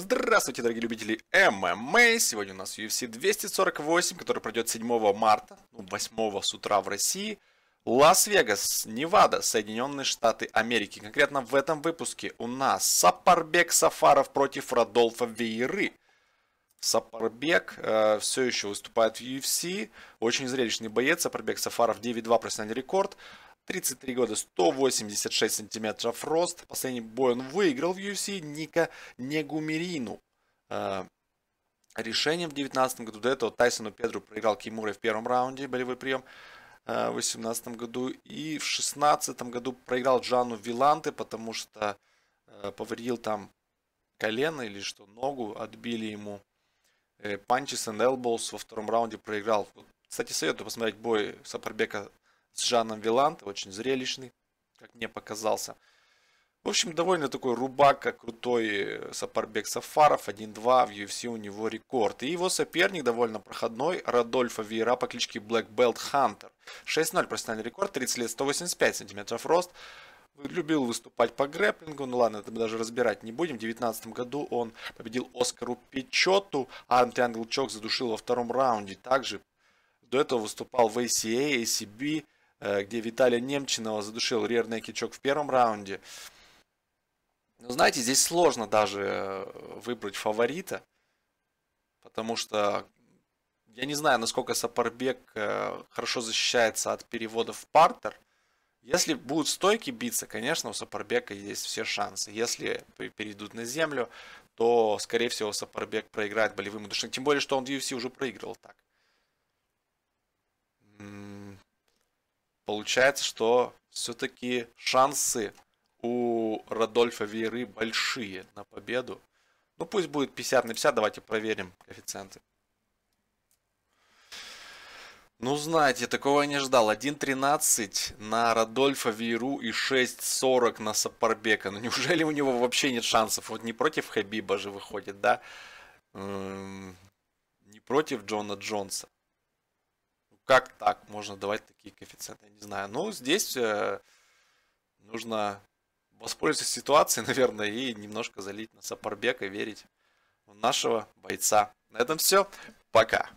Здравствуйте, дорогие любители ММА! Сегодня у нас UFC 248, который пройдет 7 марта, 8 ну, с утра в России. Лас-Вегас, Невада, Соединенные Штаты Америки. Конкретно в этом выпуске у нас Сапарбек Сафаров против Радолфа Вейры. Сапарбек э, все еще выступает в UFC. Очень зрелищный боец. Сапарбек Сафаров 9-2 профессиональный рекорд. 33 года, 186 сантиметров рост. Последний бой он выиграл в UFC Ника Негумерину. Э, решением в 2019 году. До этого Тайсону Педру проиграл Кимуре в первом раунде, болевой прием э, в 2018 году. И в 2016 году проиграл Джану Виланте, потому что э, повредил там колено или что, ногу отбили ему. панчес и Элбоус во втором раунде проиграл. Кстати, советую посмотреть бой Сапарбека с Жаном Виланте, очень зрелищный, как мне показался. В общем, довольно такой рубака, крутой э, Сапарбек Сафаров, 1-2, в UFC у него рекорд. И его соперник довольно проходной, Радольфа Вейра по кличке Black Belt Hunter. 6-0 профессиональный рекорд, 30 лет, 185 сантиметров рост. Любил выступать по грэплингу, ну ладно, это мы даже разбирать не будем. В 2019 году он победил Оскару Печоту, Арм Триангл Чок задушил во втором раунде. Также до этого выступал в ACA, ACB, Э, где Виталия Немчинова задушил рерный кичок в первом раунде. Но ну, знаете, здесь сложно даже э, выбрать фаворита, потому что я не знаю, насколько Сапарбек э, хорошо защищается от переводов в партер. Если будут стойки биться, конечно, у Сапарбека есть все шансы. Если перейдут на землю, то, скорее всего, Сапарбек проиграет болевым удушением. Тем более, что он в UFC уже проигрывал так. получается, что все-таки шансы у Радольфа Вейры большие на победу. Ну пусть будет 50 на 50, давайте проверим коэффициенты. Ну, знаете, такого я не ждал. 1.13 на Радольфа Вейру и 6.40 на Сапарбека. Ну, неужели у него вообще нет шансов? Вот не против Хабиба же выходит, да? Эм, не против Джона Джонса как так можно давать такие коэффициенты, я не знаю. Ну, здесь э, нужно воспользоваться ситуацией, наверное, и немножко залить на Сапарбека, верить в нашего бойца. На этом все. Пока.